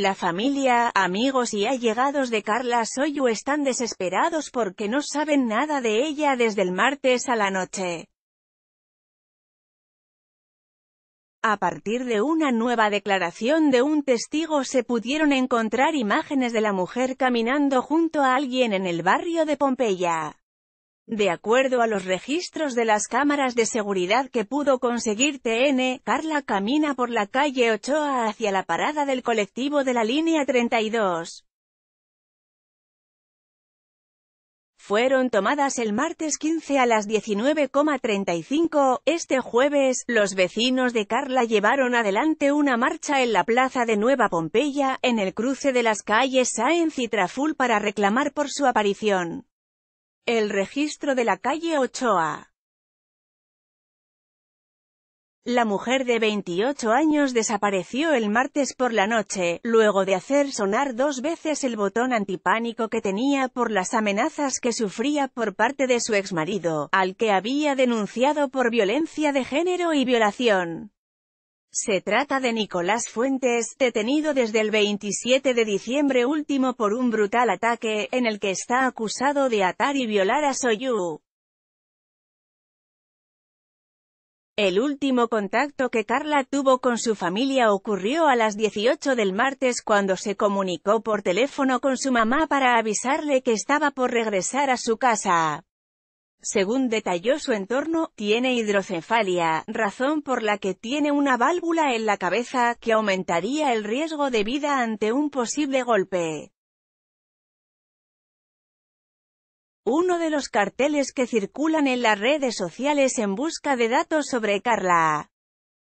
La familia, amigos y allegados de Carla Soyu están desesperados porque no saben nada de ella desde el martes a la noche. A partir de una nueva declaración de un testigo se pudieron encontrar imágenes de la mujer caminando junto a alguien en el barrio de Pompeya. De acuerdo a los registros de las cámaras de seguridad que pudo conseguir TN, Carla camina por la calle Ochoa hacia la parada del colectivo de la línea 32. fueron tomadas el martes 15 a las 19.35. Este jueves, los vecinos de Carla llevaron adelante una marcha en la plaza de Nueva Pompeya, en el cruce de las calles Sáenz y Traful para reclamar por su aparición. El registro de la calle Ochoa. La mujer de 28 años desapareció el martes por la noche, luego de hacer sonar dos veces el botón antipánico que tenía por las amenazas que sufría por parte de su exmarido, al que había denunciado por violencia de género y violación. Se trata de Nicolás Fuentes, detenido desde el 27 de diciembre último por un brutal ataque, en el que está acusado de atar y violar a Soyu. El último contacto que Carla tuvo con su familia ocurrió a las 18 del martes cuando se comunicó por teléfono con su mamá para avisarle que estaba por regresar a su casa. Según detalló su entorno, tiene hidrocefalia, razón por la que tiene una válvula en la cabeza, que aumentaría el riesgo de vida ante un posible golpe. Uno de los carteles que circulan en las redes sociales en busca de datos sobre Carla.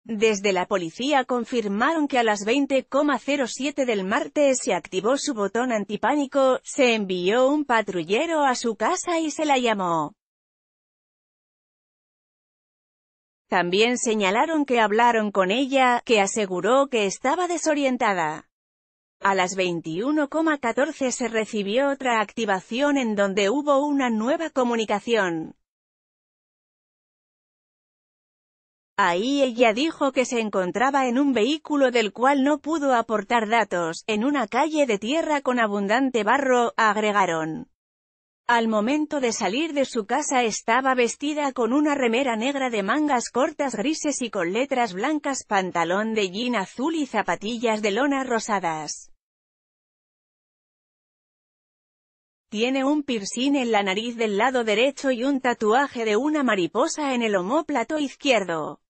Desde la policía confirmaron que a las 20,07 del martes se activó su botón antipánico, se envió un patrullero a su casa y se la llamó. También señalaron que hablaron con ella, que aseguró que estaba desorientada. A las 21,14 se recibió otra activación en donde hubo una nueva comunicación. Ahí ella dijo que se encontraba en un vehículo del cual no pudo aportar datos, en una calle de tierra con abundante barro, agregaron. Al momento de salir de su casa estaba vestida con una remera negra de mangas cortas grises y con letras blancas, pantalón de jean azul y zapatillas de lona rosadas. Tiene un piercing en la nariz del lado derecho y un tatuaje de una mariposa en el omóplato izquierdo.